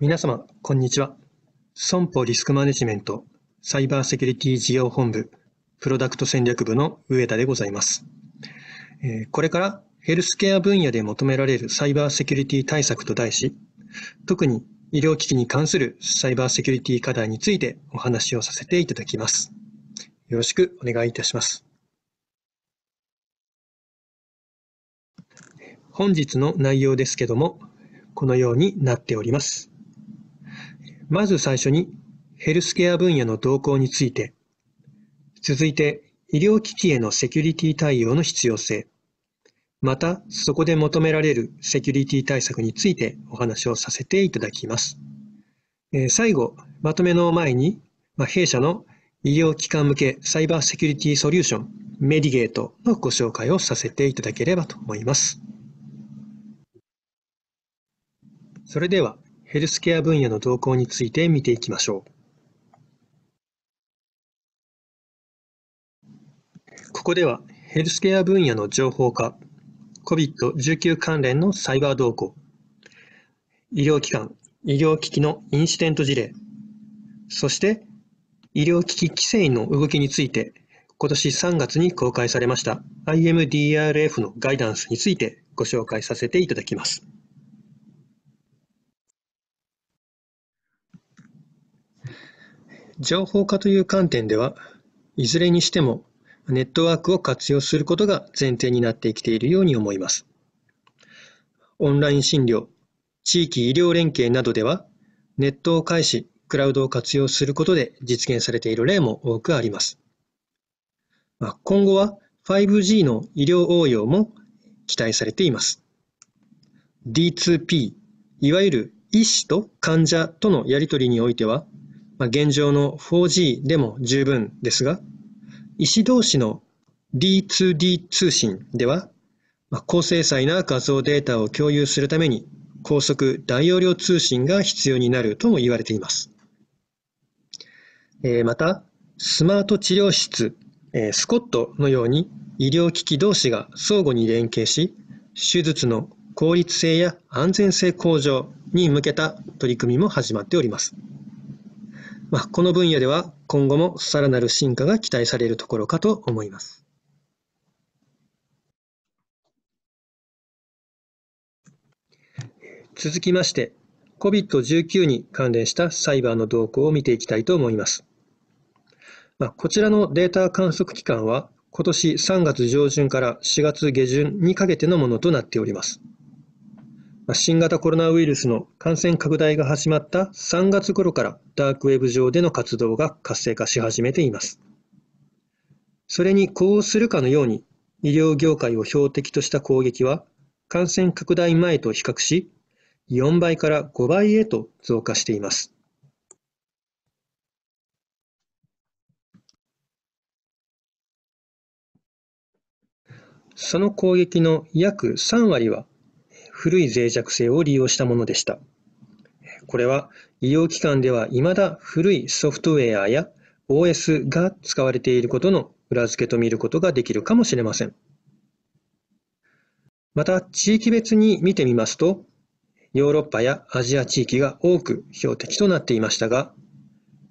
皆様、こんにちは。損保リスクマネジメント、サイバーセキュリティ事業本部、プロダクト戦略部の上田でございます。これからヘルスケア分野で求められるサイバーセキュリティ対策と題し、特に医療機器に関するサイバーセキュリティ課題についてお話をさせていただきます。よろしくお願いいたします。本日の内容ですけども、このようになっております。まず最初にヘルスケア分野の動向について、続いて医療機器へのセキュリティ対応の必要性、またそこで求められるセキュリティ対策についてお話をさせていただきます。えー、最後、まとめの前に、まあ、弊社の医療機関向けサイバーセキュリティソリューション、メディゲートのご紹介をさせていただければと思います。それでは、ヘルスケア分野の動向について見ていきましょう。ここでは、ヘルスケア分野の情報化、COVID-19 関連のサイバー動向、医療機関、医療機器のインシデント事例、そして医療機器規制の動きについて、今年3月に公開されました IMDRF のガイダンスについてご紹介させていただきます。情報化という観点では、いずれにしてもネットワークを活用することが前提になってきているように思います。オンライン診療、地域医療連携などでは、ネットを介し、クラウドを活用することで実現されている例も多くあります。ま今後は 5G の医療応用も期待されています。D2P、いわゆる医師と患者とのやり取りにおいては、まあ、現状の 4G でも十分ですが、医師同士の D2D 通信では、まあ、高精細な画像データを共有するために高速大容量通信が必要になるとも言われています。えー、また、スマート治療室、えー、スコットのように医療機器同士が相互に連携し、手術の効率性や安全性向上に向けた取り組みも始まっております。まあ、この分野では今後もさらなる進化が期待されるところかと思います。続きまして、COVID-19 に関連したサイバーの動向を見ていきたいと思います。まあ、こちらのデータ観測期間は、今年3月上旬から4月下旬にかけてのものとなっております。新型コロナウイルスの感染拡大が始まった3月頃からダークウェブ上での活動が活性化し始めています。それに呼応するかのように医療業界を標的とした攻撃は感染拡大前と比較し4倍から5倍へと増加しています。その攻撃の約3割は古い脆弱性を利用したものでした。これは医療機関では未だ古いソフトウェアや OS が使われていることの裏付けと見ることができるかもしれません。また地域別に見てみますと、ヨーロッパやアジア地域が多く標的となっていましたが、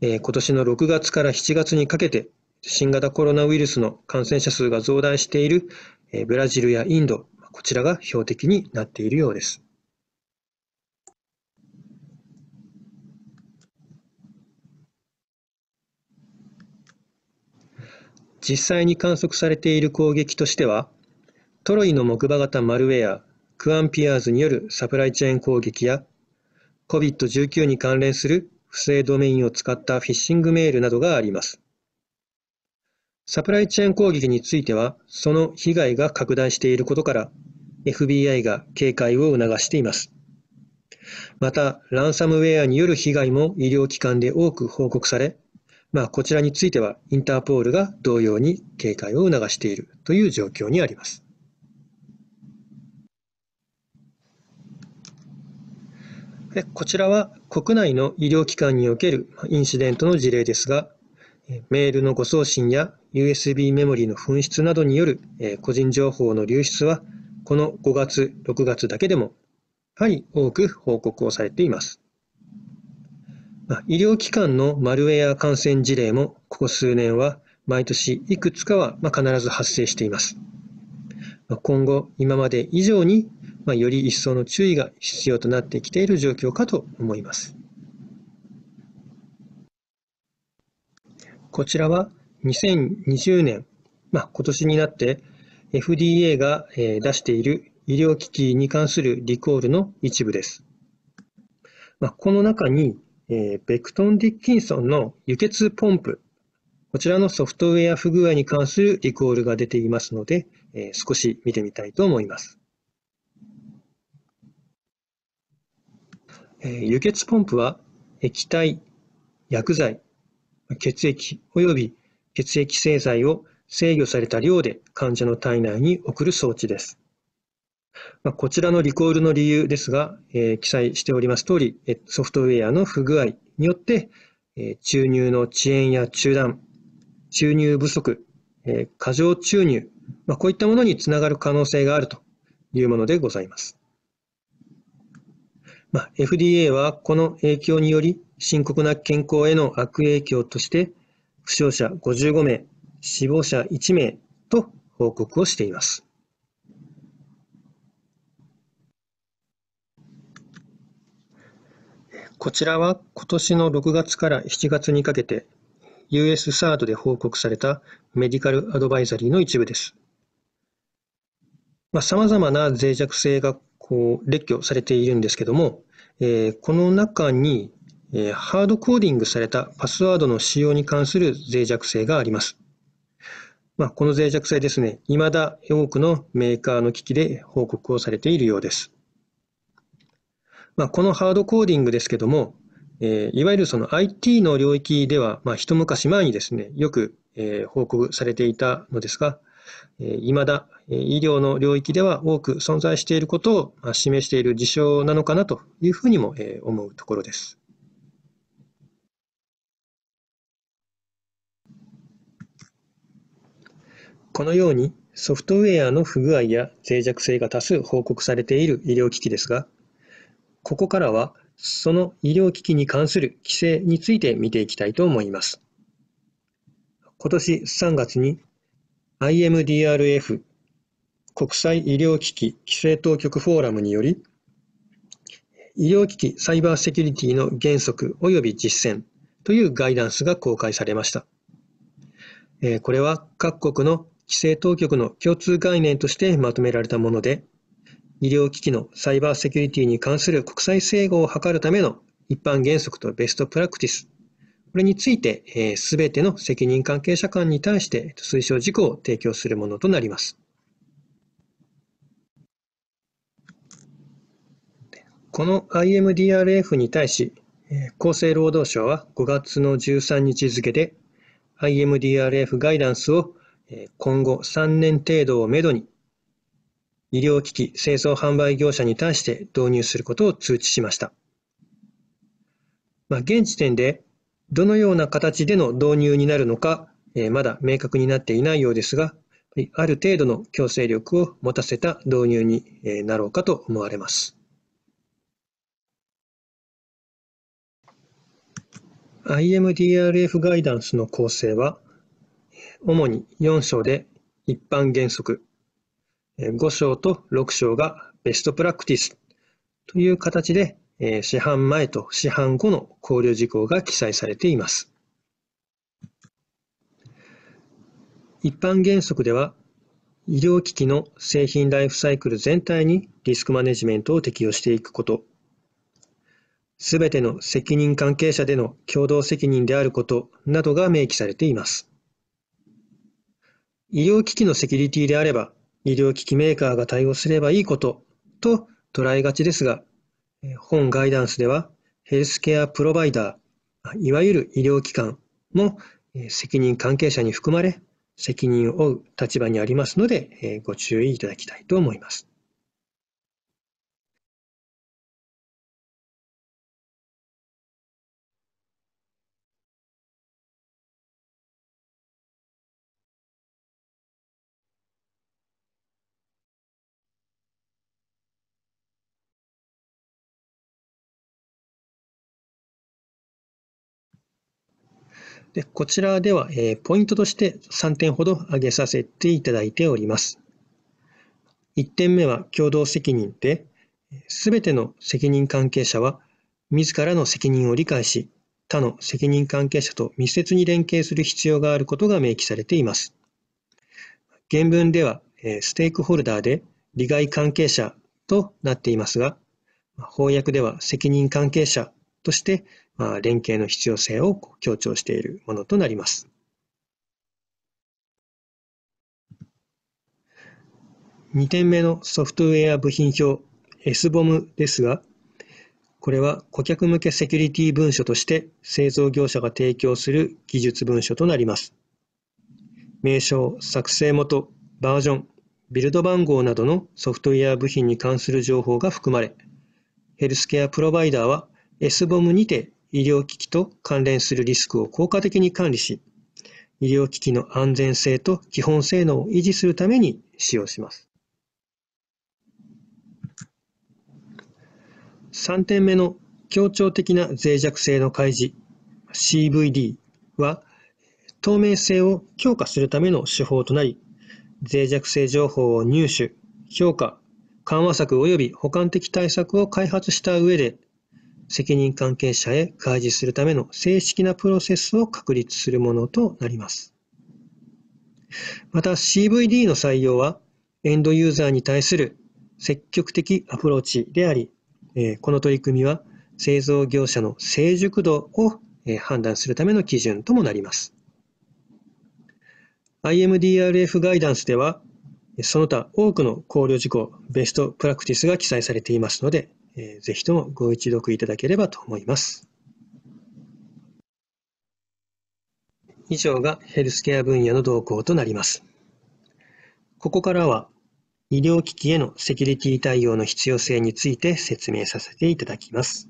えー、今年の6月から7月にかけて新型コロナウイルスの感染者数が増大している、えー、ブラジルやインド、こちらが標的になっているようです。実際に観測されている攻撃としては、トロイの木馬型マルウェア、クアンピアーズによるサプライチェーン攻撃や、COVID-19 に関連する不正ドメインを使ったフィッシングメールなどがあります。サプライチェーン攻撃については、その被害が拡大していることから、FBI が警戒を促しています。また、ランサムウェアによる被害も医療機関で多く報告され、まあ、こちらについてはインターポールが同様に警戒を促しているという状況にあります。こちらは国内の医療機関におけるインシデントの事例ですが、メールの誤送信や USB メモリの紛失などによる個人情報の流出は、この5月、6月だけでも、やはり多く報告をされています。医療機関のマルウェア感染事例も、ここ数年は毎年いくつかは必ず発生しています。今後、今まで以上に、より一層の注意が必要となってきている状況かと思います。こちらは2020年、まあ、今年になって FDA が出している医療機器に関するリコールの一部です。まあ、この中に、えベクトン・ディッキンソンの輸血ポンプ、こちらのソフトウェア不具合に関するリコールが出ていますので、え少し見てみたいと思います。え輸血ポンプは液体、薬剤、血液及び血液製剤を制御された量で患者の体内に送る装置です。まあ、こちらのリコールの理由ですが、えー、記載しております通り、ソフトウェアの不具合によって、えー、注入の遅延や中断、注入不足、えー、過剰注入、まあ、こういったものにつながる可能性があるというものでございます。まあ、FDA はこの影響により、深刻な健康への悪影響として、負傷者55名、死亡者1名と報告をしています。こちらは今年の6月から7月にかけて US サードで報告されたメディカルアドバイザリーの一部です。さまざ、あ、まな脆弱性がこう列挙されているんですけども、えー、この中にえー、ハードコーディングされたパスワードの使用に関する脆弱性があります。まあ、この脆弱性ですね、未だ多くのメーカーの機器で報告をされているようです。まあ、このハードコーディングですけども、えー、いわゆるその IT の領域では、まあ、一昔前にですね、よく、えー、報告されていたのですが、えー、未だ、えー、医療の領域では多く存在していることを、まあ、示している事象なのかなというふうにも、えー、思うところです。このようにソフトウェアの不具合や脆弱性が多数報告されている医療機器ですが、ここからはその医療機器に関する規制について見ていきたいと思います。今年3月に IMDRF 国際医療機器規制当局フォーラムにより医療機器サイバーセキュリティの原則及び実践というガイダンスが公開されました。これは各国の規制当局の共通概念としてまとめられたもので、医療機器のサイバーセキュリティに関する国際整合を図るための一般原則とベストプラクティス、これについて、す、え、べ、ての責任関係者間に対して推奨事項を提供するものとなります。この IMDRF に対し、厚生労働省は5月の13日付で IMDRF ガイダンスを今後3年程度をめどに、医療機器清掃販売業者に対して導入することを通知しました。まあ、現時点でどのような形での導入になるのか、えまだ明確になっていないようですが、ある程度の強制力を持たせた導入になろうかと思われます。IMDRF ガイダンスの構成は、主に4章で一般原則、5章と6章がベストプラクティスという形で、市販前と市販後の考慮事項が記載されています。一般原則では、医療機器の製品ライフサイクル全体にリスクマネジメントを適用していくこと、すべての責任関係者での共同責任であることなどが明記されています。医療機器のセキュリティであれば、医療機器メーカーが対応すればいいことと捉えがちですが、本ガイダンスでは、ヘルスケアプロバイダー、いわゆる医療機関も責任関係者に含まれ、責任を負う立場にありますので、ご注意いただきたいと思います。でこちらでは、えポイントとして3点ほど挙げさせていただいております。1点目は共同責任で、すべての責任関係者は、自らの責任を理解し、他の責任関係者と密接に連携する必要があることが明記されています。原文では、ステークホルダーで利害関係者となっていますが、翻訳では責任関係者としてあ、連携の必要性を強調しているものとなります。2点目のソフトウェア部品表 SBOM ですが、これは顧客向けセキュリティ文書として製造業者が提供する技術文書となります。名称、作成元、バージョン、ビルド番号などのソフトウェア部品に関する情報が含まれ、ヘルスケアプロバイダーは SBOM にて医療機器と関連するリスクを効果的に管理し、医療機器の安全性と基本性能を維持するために使用します。3点目の協調的な脆弱性の開示 CVD は透明性を強化するための手法となり脆弱性情報を入手評価緩和策及び補完的対策を開発した上で責任関係者へ開示するための正式なプロセスを確立するものとなります。また CVD の採用はエンドユーザーに対する積極的アプローチであり、この取り組みは製造業者の成熟度を判断するための基準ともなります。IMDRF ガイダンスでは、その他多くの考慮事項、ベストプラクティスが記載されていますので、えー、ぜひともご一読いただければと思います。以上がヘルスケア分野の動向となります。ここからは医療機器へのセキュリティ対応の必要性について説明させていただきます。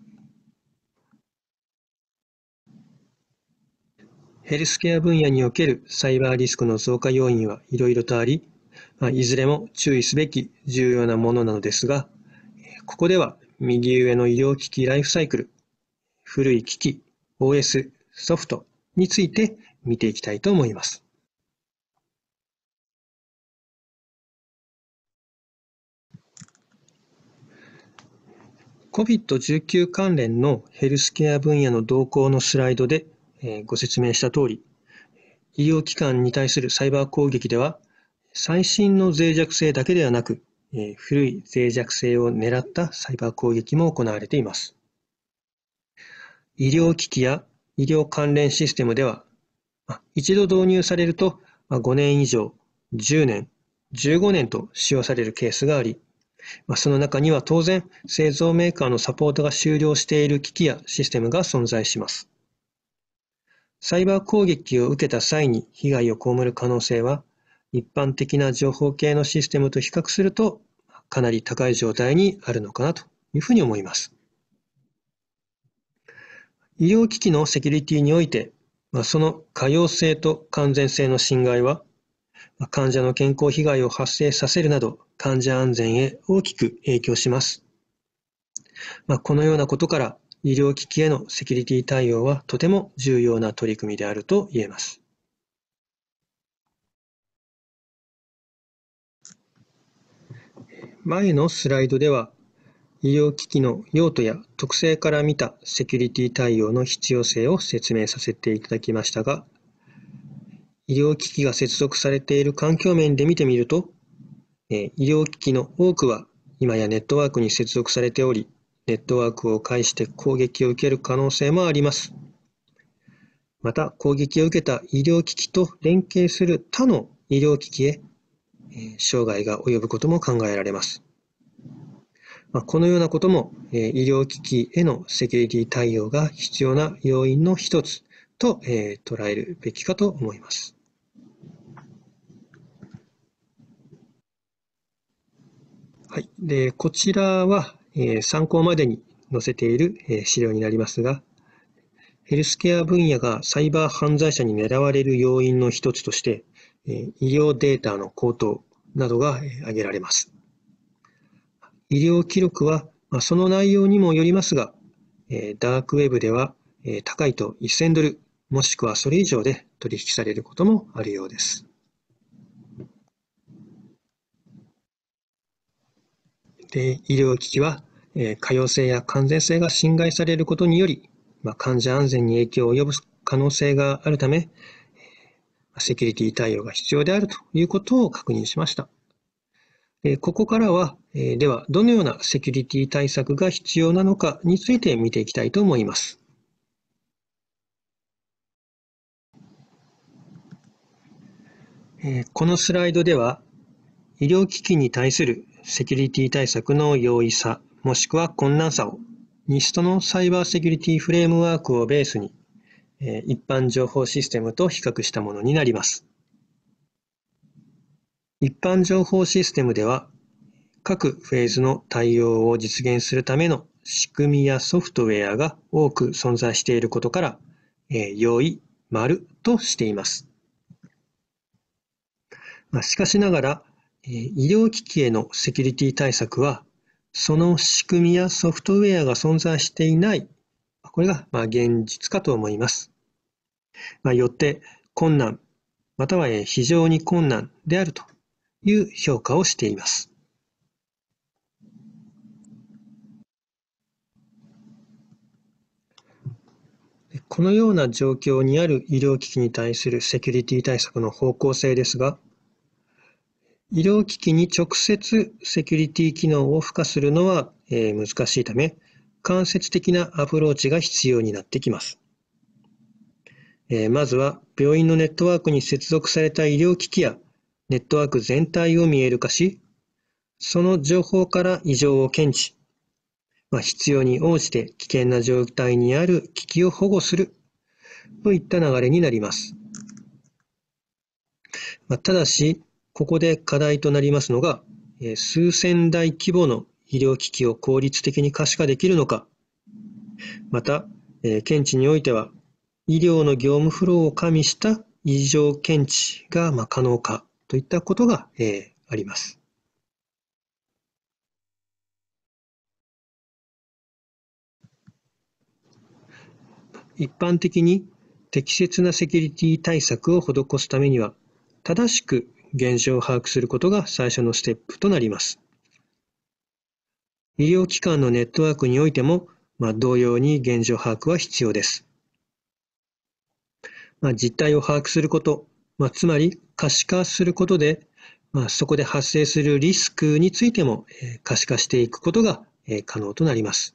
ヘルスケア分野におけるサイバーリスクの増加要因はいろいろとあり、あ、いずれも注意すべき重要なものなのですが、ここでは右上の医療機器ライフサイクル、古い機器、OS、ソフトについて見ていきたいと思います。COVID-19 関連のヘルスケア分野の動向のスライドでご説明した通り、医療機関に対するサイバー攻撃では、最新の脆弱性だけではなく、えー、古い脆弱性を狙ったサイバー攻撃も行われています。医療機器や医療関連システムでは、一度導入されると5年以上、10年、15年と使用されるケースがあり、その中には当然、製造メーカーのサポートが終了している機器やシステムが存在します。サイバー攻撃を受けた際に被害を被る可能性は一般的な情報系のシステムと比較すると、かなり高い状態にあるのかなというふうに思います。医療機器のセキュリティにおいて、その可用性と完全性の侵害は、患者の健康被害を発生させるなど、患者安全へ大きく影響します。このようなことから、医療機器へのセキュリティ対応はとても重要な取り組みであると言えます。前のスライドでは、医療機器の用途や特性から見たセキュリティ対応の必要性を説明させていただきましたが、医療機器が接続されている環境面で見てみると、医療機器の多くは今やネットワークに接続されており、ネットワークを介して攻撃を受ける可能性もあります。また、攻撃を受けた医療機器と連携する他の医療機器へ障害が及ぶことも考えられます。まあ、このようなことも、え医療機器へのセキュリティ対応が必要な要因の一つと、え捉えるべきかと思います。はい、でこちらは、え参考までに載せている、え資料になりますが、ヘルスケア分野がサイバー犯罪者に狙われる要因の一つとして、医療データの高騰などが挙げられます。医療記録は、その内容にもよりますが、ダークウェブでは高いと1000ドル、もしくはそれ以上で取引されることもあるようです。で医療機器は、可用性や完全性が侵害されることにより、患者安全に影響を及ぼす可能性があるため、セキュリティ対応が必要であるということを確認しました。ここからは、では、どのようなセキュリティ対策が必要なのかについて見ていきたいと思います。このスライドでは、医療機器に対するセキュリティ対策の容易さ、もしくは困難さを、NIST のサイバーセキュリティフレームワークをベースに、一般情報システムと比較したものになります。一般情報システムでは、各フェーズの対応を実現するための仕組みやソフトウェアが多く存在していることから、用意、丸としています。しかしながら、医療機器へのセキュリティ対策は、その仕組みやソフトウェアが存在していないこれがまあ現実かと思います。まあ、よって困難、または非常に困難であるという評価をしています。このような状況にある医療機器に対するセキュリティ対策の方向性ですが、医療機器に直接セキュリティ機能を付加するのは、え難しいため、間接的なアプローチが必要になってきます。えー、まずは病院のネットワークに接続された医療機器やネットワーク全体を見える化し、その情報から異常を検知、まあ、必要に応じて危険な状態にある機器を保護するといった流れになります。まあ、ただし、ここで課題となりますのが、え数千台規模の医療機器を効率的に可視化できるのか、また、え検知においては、医療の業務フローを加味した異常検知が、ま可能かといったことが、えあります。一般的に適切なセキュリティ対策を施すためには正しく現状を把握することが最初のステップとなります。医療機関のネットワークにおいても、まあ、同様に現状把握は必要です。まあ、実態を把握すること、まあ、つまり可視化することで、まあ、そこで発生するリスクについても、えー、可視化していくことが、えー、可能となります。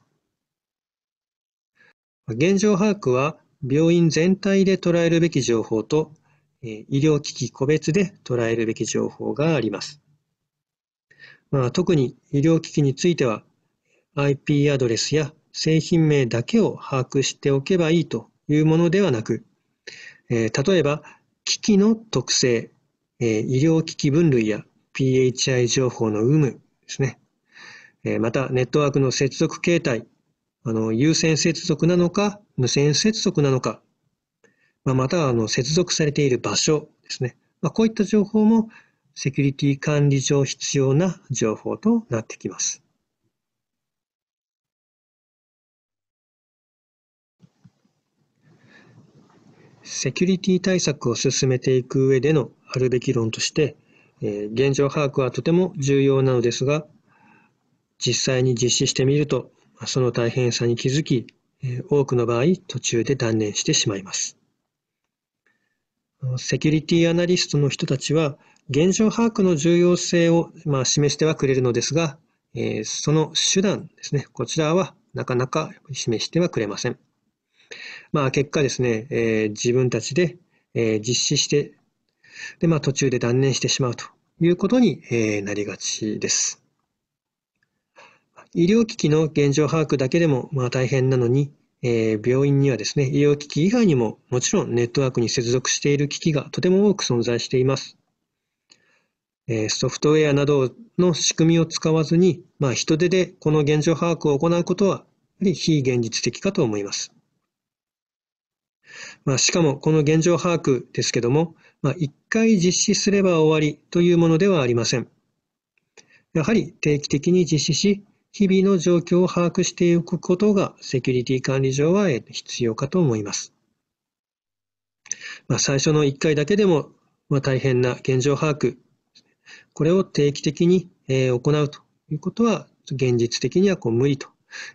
現状把握は病院全体で捉えるべき情報と、えー、医療機器個別で捉えるべき情報があります。まあ、特に医療機器については、IP アドレスや製品名だけを把握しておけばいいというものではなく、えー、例えば機器の特性、えー、医療機器分類や PHI 情報の有無ですね、えー、またネットワークの接続形態あの有線接続なのか無線接続なのか、まあ、またはあの接続されている場所ですね、まあ、こういった情報もセキュリティ管理上必要な情報となってきます。セキュリティ対策を進めていく上でのあるべき論として、え現状把握はとても重要なのですが、実際に実施してみると、その大変さに気づき、え多くの場合、途中で断念してしまいます。セキュリティアナリストの人たちは、現状把握の重要性を、まあ、示してはくれるのですが、えその手段ですね、こちらはなかなか示してはくれません。まあ、結果ですね、えー、自分たちで、えー、実施して、で、まあ、途中で断念してしまうということに、えー、なりがちです。医療機器の現状把握だけでも、まあ、大変なのに、えー、病院にはですね、医療機器以外にも、もちろんネットワークに接続している機器がとても多く存在しています。えー、ソフトウェアなどの仕組みを使わずに、まあ、人手でこの現状把握を行うことは、やはり非現実的かと思います。まあ、しかもこの現状把握ですけども、まあ、1回実施すれば終わりというものではありません。やはり定期的に実施し、日々の状況を把握しておくことがセキュリティ管理上は必要かと思います。まあ、最初の1回だけでも、ま大変な現状把握、これを定期的に、え行うということは、現実的にはこう無理と、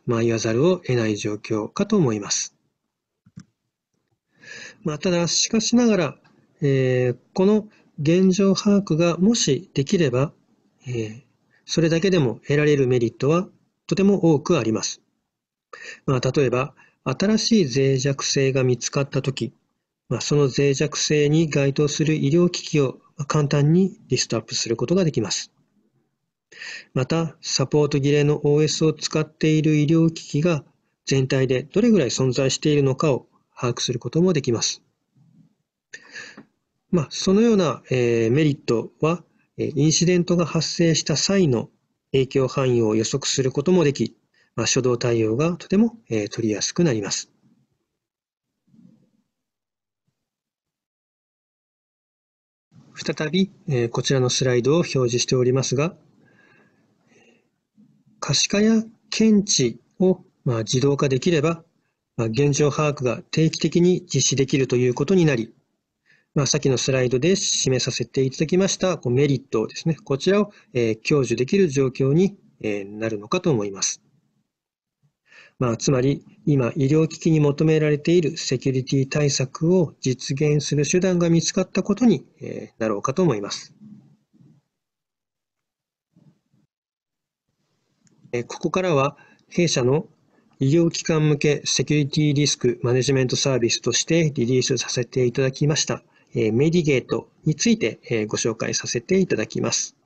ま言わざるを得ない状況かと思います。まあ、ただ、しかしながら、えー、この現状把握がもしできれば、えー、それだけでも得られるメリットはとても多くあります。まあ、例えば、新しい脆弱性が見つかったとき、まあ、その脆弱性に該当する医療機器を簡単にリストアップすることができます。また、サポート切れの OS を使っている医療機器が全体でどれぐらい存在しているのかを把握することもできます。まあ、そのような、えー、メリットは、インシデントが発生した際の影響範囲を予測することもでき、まあ、初動対応がとても、えー、取りやすくなります。再び、えー、こちらのスライドを表示しておりますが、可視化や検知を、まあ、自動化できれば、現状把握が定期的に実施できるということになり、まあ、先のスライドで示させていただきましたこうメリットをですね、こちらを、え享受できる状況に、えなるのかと思います。まあ、つまり、今、医療機器に求められているセキュリティ対策を実現する手段が見つかったことに、えなろうかと思います。ここからは、弊社の医療機関向けセキュリティリスクマネジメントサービスとしてリリースさせていただきました、えメディゲートについてえご紹介させていただきます。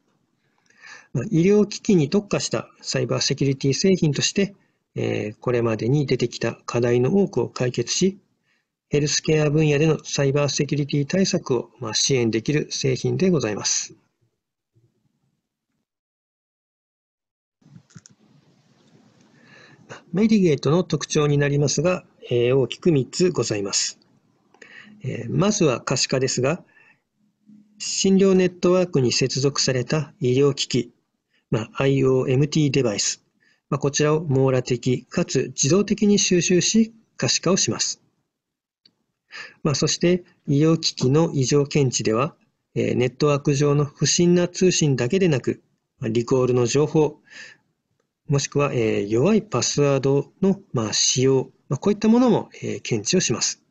ま医療機器に特化したサイバーセキュリティ製品として、えこれまでに出てきた課題の多くを解決し、ヘルスケア分野でのサイバーセキュリティ対策をま支援できる製品でございます。メディゲートの特徴になりますが、えー、大きく3つございます。えー、まずは可視化ですが、診療ネットワークに接続された医療機器、まあ、IOMT デバイス、まあ、こちらを網羅的かつ自動的に収集し可視化をします。まあ、そして医療機器の異常検知では、えー、ネットワーク上の不審な通信だけでなく、リコールの情報、もしくは、えー、弱いパスワードの、まあ、使用、まあ、こういったものも、えー、検知をします。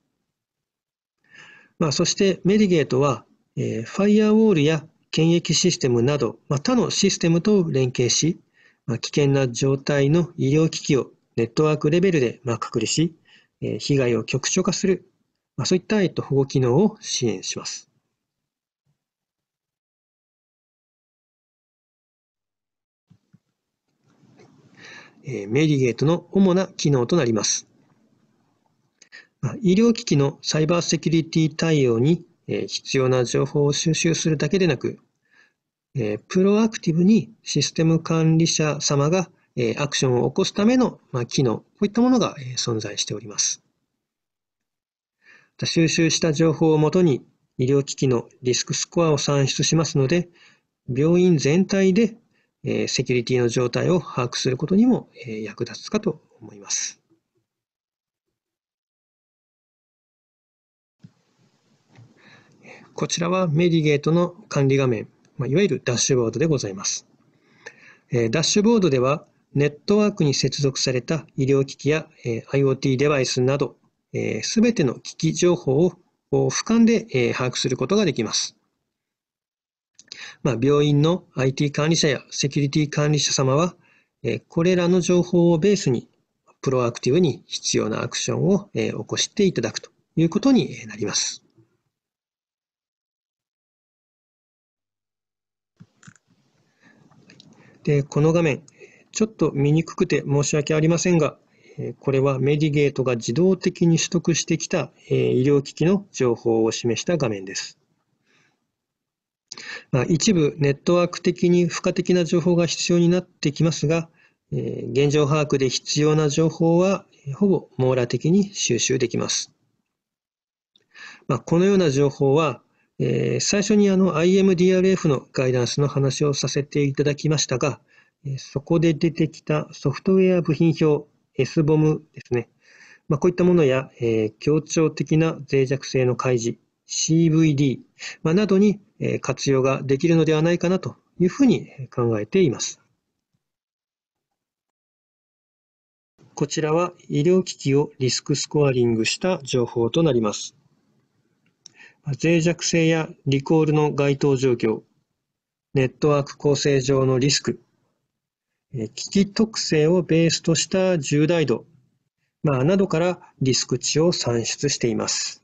まあ、そしてメディゲートは、えー、ファイアウォールや検疫システムなど、まあ、他のシステムと連携し、まあ、危険な状態の医療機器をネットワークレベルで、まあ、隔離し、えー、被害を局所化する、まあ、そういった、え保護機能を支援します。えメディゲートの主な機能となります。まあ、医療機器のサイバーセキュリティ対応に、え必要な情報を収集するだけでなく、えプロアクティブにシステム管理者様が、えアクションを起こすための、まあ、機能、こういったものが、え存在しております。収集した情報をもとに医療機器のリスクスコアを算出しますので、病院全体でえセキュリティの状態を把握することにも、え役立つかと思います。こちらはメディゲートの管理画面、まいわゆるダッシュボードでございます。えダッシュボードでは、ネットワークに接続された医療機器や、え IoT デバイスなど、す、え、べ、ての機器情報を俯瞰で、え把握することができます。まあ、病院の IT 管理者やセキュリティ管理者様は、えこれらの情報をベースに、プロアクティブに必要なアクションを、え起こしていただくということになります。で、この画面、ちょっと見にくくて申し訳ありませんが、これはメディゲートが自動的に取得してきた医療機器の情報を示した画面です。まあ、一部ネットワーク的に付加的な情報が必要になってきますが、えー、現状把握で必要な情報はほぼ網羅的に収集できます。まあ、このような情報は、えー、最初にあの IMDRF のガイダンスの話をさせていただきましたが、そこで出てきたソフトウェア部品表 SBOM ですね。まあ、こういったものや、えー、協調的な脆弱性の開示 CVD、まあ、などに活用ができるのではないかなというふうに考えています。こちらは医療機器をリスクスコアリングした情報となります。脆弱性やリコールの該当状況、ネットワーク構成上のリスク、機器特性をベースとした重大度、まあ、などからリスク値を算出しています。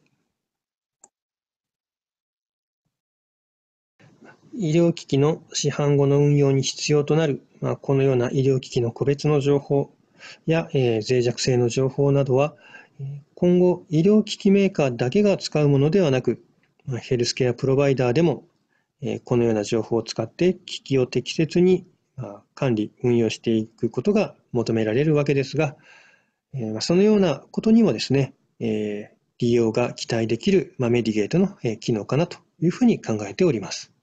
医療機器の市販後の運用に必要となる、まあ、このような医療機器の個別の情報や、えー、脆弱性の情報などは、今後、医療機器メーカーだけが使うものではなく、まあ、ヘルスケアプロバイダーでも、えー、このような情報を使って機器を適切に、まあ、管理、運用していくことが求められるわけですが、えー、そのようなことにもですね、えー、利用が期待できる、まあ、メディゲートの機能かなというふうに考えております。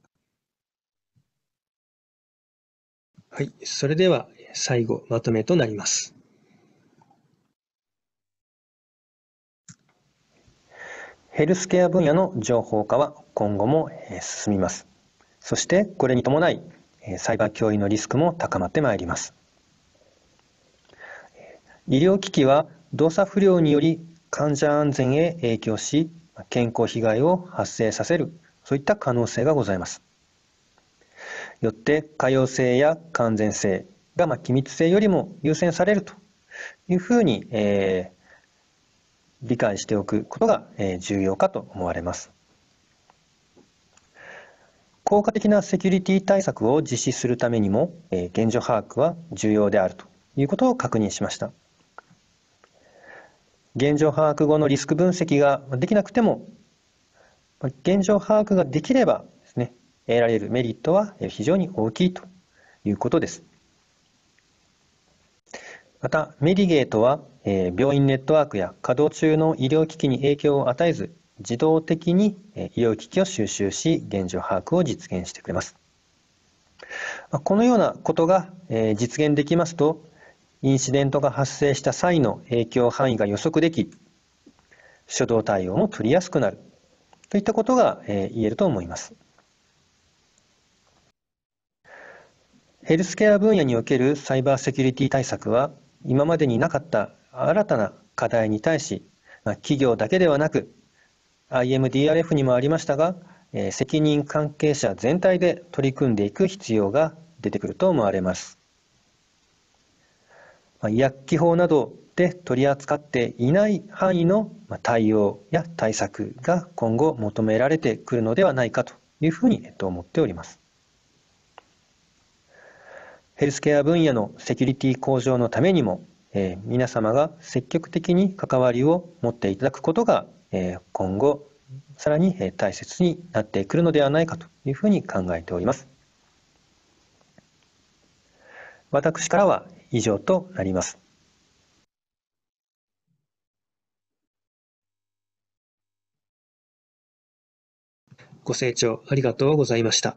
はい。それでは最後、まとめとなります。ヘルスケア分野の情報化は今後も進みます。そしてこれに伴い、サイバー脅威のリスクも高まってまいります。医療機器は動作不良により患者安全へ影響し、健康被害を発生させる、そういった可能性がございます。よって可用性や完全性が、まあ、機密性よりも優先されるというふうに、えー、理解しておくことが、重要かと思われます。効果的なセキュリティ対策を実施するためにも、えー、現状把握は重要であるということを確認しました。現状把握後のリスク分析ができなくても現状把握ができれば得られるメリットは非常に大きいということです。またメディゲートは病院ネットワークや稼働中の医療機器に影響を与えず自動的に医療機器を収集し現状把握を実現してくれます。このようなことが実現できますとインシデントが発生した際の影響範囲が予測でき初動対応も取りやすくなるといったことが言えると思います。ヘルスケア分野におけるサイバーセキュリティ対策は今までになかった新たな課題に対し、ま企業だけではなく IMDRF にもありましたが、え責任関係者全体で取り組んでいく必要が出てくると思われます。ま医薬機法などで取り扱っていない範囲の対応や対策が今後求められてくるのではないかというふうに思っております。ヘルスケア分野のセキュリティ向上のためにも、えー、皆様が積極的に関わりを持っていただくことが、えー、今後さらに大切になってくるのではないかというふうに考えております。私からは以上となります。ご清聴ありがとうございました。